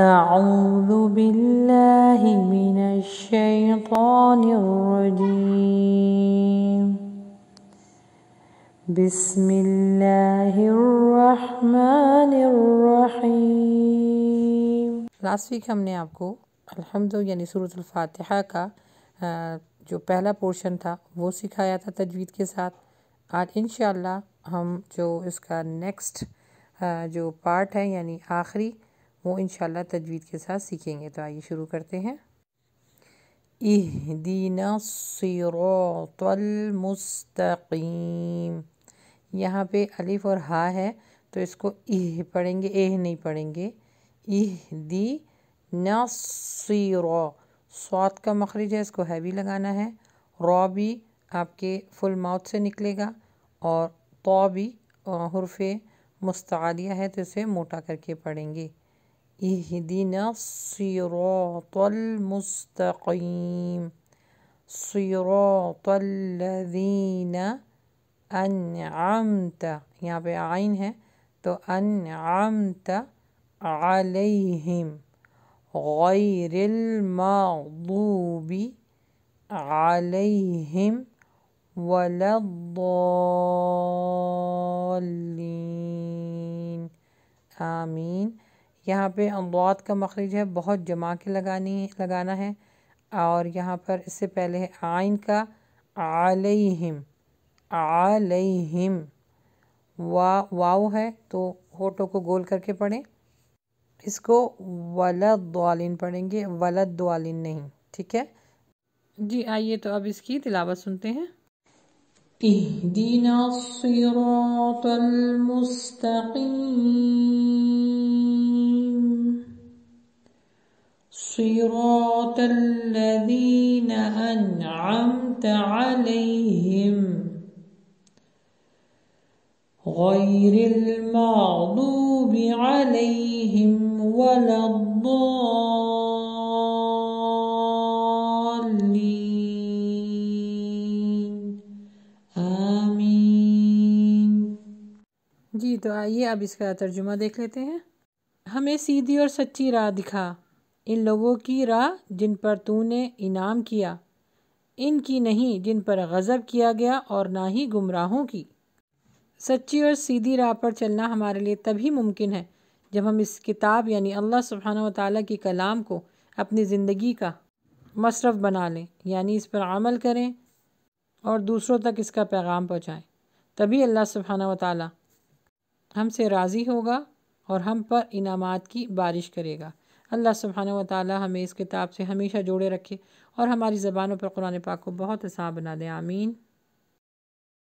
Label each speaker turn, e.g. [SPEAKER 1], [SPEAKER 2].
[SPEAKER 1] أعوذ بالله من الشيطان الرجيم بسم الله الرحمن الرحيم लास्ट वीक हमने الحمد अलहमद سورة सूरत फातिहा جو پہلا پورشن تھا وہ سکھایا تھا تجوید کے ساتھ آج انشاءاللہ ہم جو اس کا نیکسٹ جو پارٹ ہے یعنی آخری वो इन तजवीद के साथ सीखेंगे तो आइए शुरू करते हैं मुस्तकीम यहाँ पे अलिफ और हा है तो इसको इह पढ़ेंगे एह नहीं पढ़ेंगे इह दी न स्वाद का मखरज है इसको हैवी लगाना है रॉ भी आपके फुल माउथ से निकलेगा और तो भी हरफ मुस्तालिया है तो इसे मोटा करके पढ़ेंगे اهدنا الصراط المستقيم صراط الذين انعمت यहाँ بعينها تو انعمت عليهم غير المغضوب عليهم ولا الضالين آمين यहाँ पे अमवात का मखरज है बहुत जमा के लगानी लगाना है और यहाँ पर इससे पहले है आइन का आलई हिम वा वाओ है तो होठों को गोल करके पढ़ें इसको वलदालिन पढ़ेंगे वलदालिन नहीं ठीक है जी आइए तो अब इसकी तिलावत सुनते हैं इहदीना मुस्तकीम صراط الذين أنعمت عليهم غير المغضوب عليهم ولا الضالين آمين جيتو تو آئیے اب اس کا ترجمہ دیکھ لیتے ہیں ہمیں سیدھی اور سچی راہ دکھا इन लोगों की राह जिन पर तूने इनाम किया इनकी नहीं जिन पर गज़ब किया गया और ना ही गुमराहों की सच्ची और सीधी राह पर चलना हमारे लिए तभी मुमकिन है जब हम इस किताब यानी अल्लाह सुबहाना ताली के कलाम को अपनी ज़िंदगी का मशरफ बना लें यानी इस पर अमल करें और दूसरों तक इसका पैगाम पहुँचाएँ तभी अल्लाह सुबहाना वाली हमसे राज़ी होगा और हम पर इनामात की बारिश करेगा अल्लाह सुबहान व ताली हमें इस किताब से हमेशा जोड़े रखे और हमारी ज़बानों पर कुरान पाक को बहुत आसान बना दें आमीन